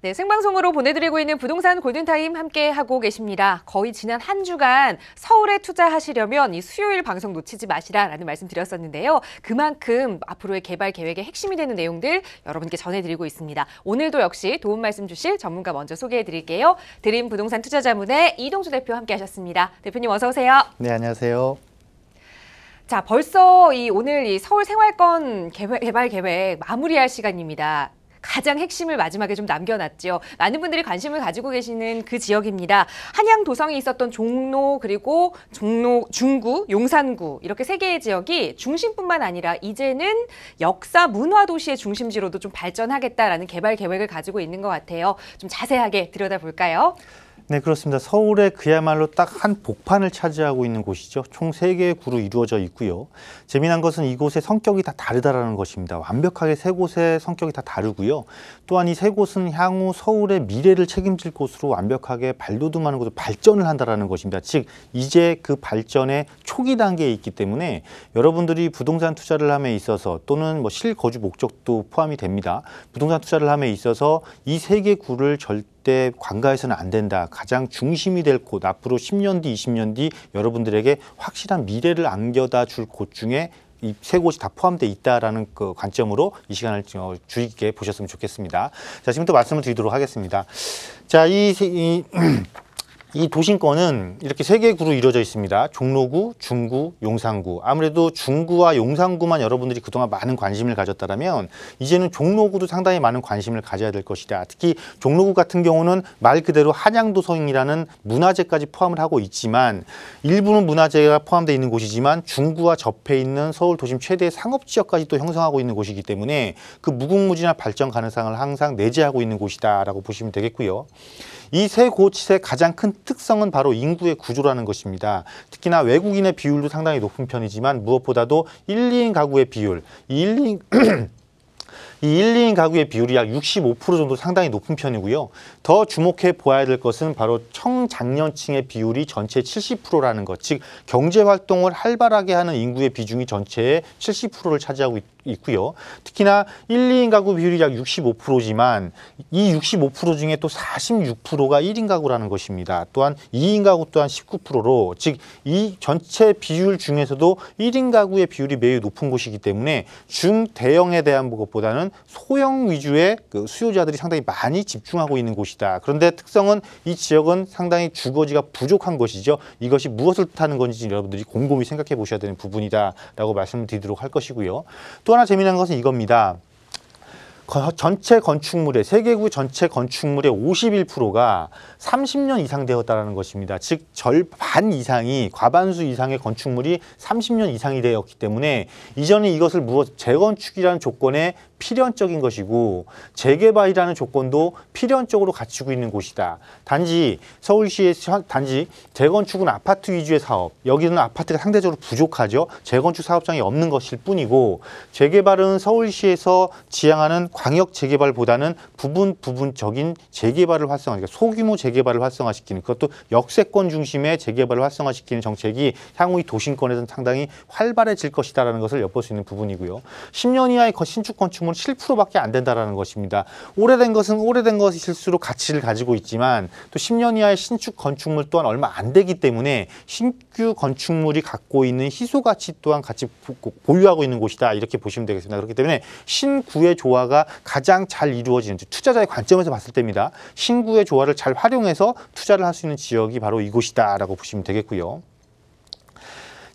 네, 생방송으로 보내드리고 있는 부동산 골든타임 함께하고 계십니다. 거의 지난 한 주간 서울에 투자하시려면 이 수요일 방송 놓치지 마시라라는 말씀 드렸었는데요. 그만큼 앞으로의 개발 계획의 핵심이 되는 내용들 여러분께 전해드리고 있습니다. 오늘도 역시 도움 말씀 주실 전문가 먼저 소개해드릴게요. 드림 부동산 투자자문의 이동주 대표 함께하셨습니다. 대표님 어서 오세요. 네, 안녕하세요. 자, 벌써 이 오늘 이 서울 생활권 개발, 개발 계획 마무리할 시간입니다. 가장 핵심을 마지막에 좀 남겨놨지요. 많은 분들이 관심을 가지고 계시는 그 지역입니다. 한양 도성이 있었던 종로 그리고 종로 중구, 용산구 이렇게 세 개의 지역이 중심뿐만 아니라 이제는 역사 문화 도시의 중심지로도 좀 발전하겠다라는 개발 계획을 가지고 있는 것 같아요. 좀 자세하게 들여다볼까요? 네, 그렇습니다. 서울에 그야말로 딱 한 복판을 차지하고 있는 곳이죠. 총3개의 구로 이루어져 있고요. 재미난 것은 이곳의 성격이 다다르다는 것입니다. 완벽하게 세 곳의 성격이 다 다르고요. 또한 이 세 곳은 향후 서울의 미래를 책임질 곳으로 완벽하게 발돋움하는 곳으로 발전을 한다는 것입니다. 즉, 이제 그 발전의 초기 단계에 있기 때문에 여러분들이 부동산 투자를 함에 있어서 또는 뭐 실거주 목적도 포함이 됩니다. 부동산 투자를 함에 있어서 이 세개 구를 절대 때 관가에서는 안 된다. 가장 중심이 될 곳, 앞으로 10년 뒤, 20년 뒤 여러분들에게 확실한 미래를 안겨다 줄 곳 중에 이 세 곳이 다 포함돼 있다라는 그 관점으로 이 시간을 주의 깊게 보셨으면 좋겠습니다. 자, 지금부터 말씀을 드리도록 하겠습니다. 자, 이, 이 이 도심권은 이렇게 세 개 구로 이루어져 있습니다. 종로구, 중구, 용산구. 아무래도 중구와 용산구만 여러분들이 그동안 많은 관심을 가졌다면 이제는 종로구도 상당히 많은 관심을 가져야 될 것이다. 특히 종로구 같은 경우는 말 그대로 한양도성이라는 문화재까지 포함을 하고 있지만 일부는 문화재가 포함되어 있는 곳이지만 중구와 접해 있는 서울 도심 최대의 상업지역까지 또 형성하고 있는 곳이기 때문에 그 무궁무진한 발전 가능성을 항상 내재하고 있는 곳이다라고 보시면 되겠고요. 이 세 곳의 가장 큰 특성은 바로 인구의 구조라는 것입니다. 특히나 외국인의 비율도 상당히 높은 편이지만 무엇보다도 1, 2인 가구의 비율, 1, 2인... 이 1, 2인 가구의 비율이 약 65% 정도 상당히 높은 편이고요. 더 주목해 보아야 될 것은 바로 청장년층의 비율이 전체 70%라는 것, 즉 경제활동을 활발하게 하는 인구의 비중이 전체의 70%를 차지하고 있다. 있고요. 특히나 1, 2인 가구 비율이 약 65%지만 이 65% 중에 또 46%가 1인 가구라는 것입니다. 또한 2인 가구 또한 19%로 즉 이 전체 비율 중에서도 1인 가구의 비율이 매우 높은 곳이기 때문에 중대형에 대한 것보다는 소형 위주의 그 수요자들이 상당히 많이 집중하고 있는 곳이다. 그런데 특성은 이 지역은 상당히 주거지가 부족한 것이죠. 이것이 무엇을 뜻하는 건지 여러분들이 곰곰이 생각해 보셔야 되는 부분이다라고 말씀드리도록 할 것이고요. 또한 더구나 재미난 것은 이겁니다. 전체 건축물의 세계구 전체 건축물의 51%가 30년 이상 되었다는 것입니다. 즉 절반 이상이 과반수 이상의 건축물이 30년 이상이 되었기 때문에 이전에 이것을 재건축이라는 조건에 필연적인 것이고 재개발이라는 조건도 필연적으로 갖추고 있는 곳이다. 단지 서울시의 단지 재건축은 아파트 위주의 사업, 여기는 아파트가 상대적으로 부족하죠. 재건축 사업장이 없는 것일 뿐이고 재개발은 서울시에서 지향하는 광역 재개발보다는 부분 부분적인 재개발을 활성화, 그러니까 소규모 재개발을 활성화시키는 그것도 역세권 중심의 재개발을 활성화시키는 정책이 향후 이 도심권에서는 상당히 활발해질 것이다라는 것을 엿볼 수 있는 부분이고요. 10년 이하의 신축 건축 보면 7%밖에 안된다는 것입니다. 오래된 것은 오래된 것이 실수로 가치를 가지고 있지만 또 10년 이하의 신축 건축물 또한 얼마 안 되기 때문에 신규 건축물이 갖고 있는 희소 가치 또한 같이 보유하고 있는 곳이다 이렇게 보시면 되겠습니다. 그렇기 때문에 신구의 조화가 가장 잘 이루어지는 투자자의 관점에서 봤을 때입니다. 신구의 조화를 잘 활용해서 투자를 할 수 있는 지역이 바로 이곳이다라고 보시면 되겠고요.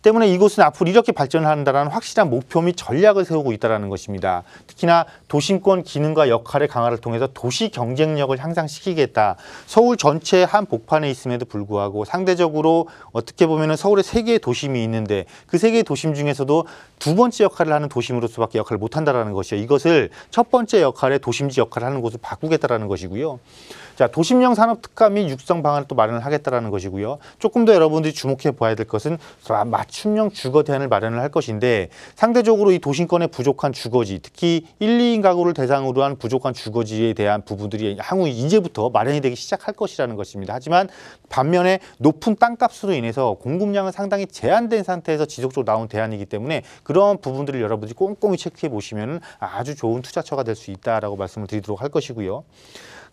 때문에 이곳은 앞으로 이렇게 발전한다는 확실한 목표 및 전략을 세우고 있다는 것입니다. 특히나 도심권 기능과 역할의 강화를 통해서 도시 경쟁력을 향상시키겠다. 서울 전체의 한 복판에 있음에도 불구하고 상대적으로 어떻게 보면 서울에 세 개의 도심이 있는데 그 세 개의 도심 중에서도 두 번째 역할을 하는 도심으로서밖에 역할을 못한다는 것이죠. 이것을 첫 번째 역할의 도심지 역할을 하는 곳을 바꾸겠다는 것이고요. 자 도심형 산업 특화 및 육성 방안을 또마련 하겠다는 것이고요. 조금 더 여러분들이 주목해 봐야 될 것은 마 맞춤형 주거 대안을 마련을 할 것인데 상대적으로 이 도심권의 부족한 주거지 특히 1, 2인 가구를 대상으로 한 부족한 주거지에 대한 부분들이 향후 이제부터 마련이 되기 시작할 것이라는 것입니다. 하지만 반면에 높은 땅값으로 인해서 공급량은 상당히 제한된 상태에서 지속적으로 나온 대안이기 때문에 그런 부분들을 여러분들이 꼼꼼히 체크해 보시면 아주 좋은 투자처가 될 수 있다라고 말씀을 드리도록 할 것이고요.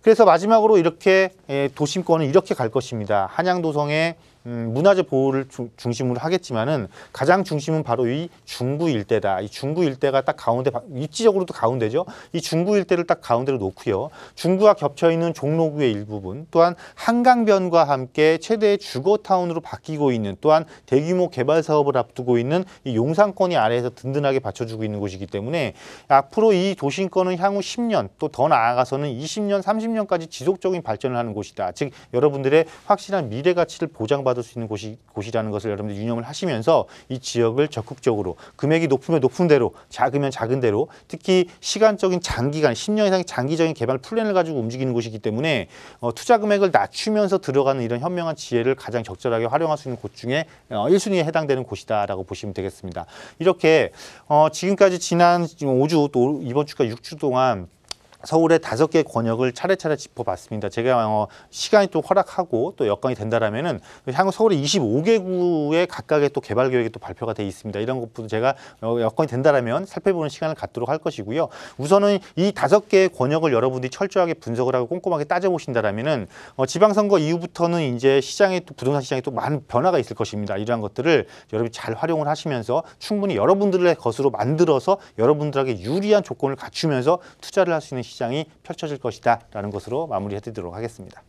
그래서 마지막으로 이렇게 예, 도심권은 이렇게 갈 것입니다. 한양도성의 음, 문화재 보호를 중, 심으로 하겠지만은 가장 중심은 바로 이 중부 일대다. 이 중부 일대가 딱 가운데 위치적으로도 가운데죠. 이 중부 일대를 딱 가운데로 놓고요. 중부와 겹쳐 있는 종로구의 일부분, 또한 한강변과 함께 최대의 주거 타운으로 바뀌고 있는 또한 대규모 개발 사업을 앞두고 있는 이 용산권이 아래에서 든든하게 받쳐주고 있는 곳이기 때문에 앞으로 이 도심권은 향후 10년 또 더 나아가서는 20년, 30년까지 지속적인 발전을 하는 곳이다. 즉 여러분들의 확실한 미래 가치를 보장받 받을수 있는 곳이, 곳이라는 것을 여러분들 유념을 하시면서 이 지역을 적극적으로 금액이 높으면 높은 대로 작으면 작은 대로 특히 시간적인 장기간 10년 이상의 장기적인 개발 플랜을 가지고 움직이는 곳이기 때문에 어, 투자 금액을 낮추면서 들어가는 이런 현명한 지혜를 가장 적절하게 활용할 수 있는 곳 중에 어, 1순위에 해당되는 곳이다라고 보시면 되겠습니다. 이렇게 어, 지금까지 지난 5주 또 이번 주가 6주 동안 서울의 다섯 개 권역을 차례차례 짚어봤습니다. 제가 어, 시간이 또 허락하고 또 여건이 된다라면은 향후 서울의 25개구에 각각의 또 개발 계획이 또 발표가 돼 있습니다. 이런 것부터 제가 어, 여건이 된다라면 살펴보는 시간을 갖도록 할 것이고요. 우선은 이 다섯 개의 권역을 여러분들이 철저하게 분석을 하고 꼼꼼하게 따져보신다라면은 어, 지방선거 이후부터는 이제 시장에 또 부동산 시장에 또 많은 변화가 있을 것입니다. 이러한 것들을 여러분이 잘 활용을 하시면서 충분히 여러분들의 것으로 만들어서 여러분들에게 유리한 조건을 갖추면서 투자를 할 수 있는 시장이 펼쳐질 것이다 라는 것으로 마무리해드리도록 하겠습니다.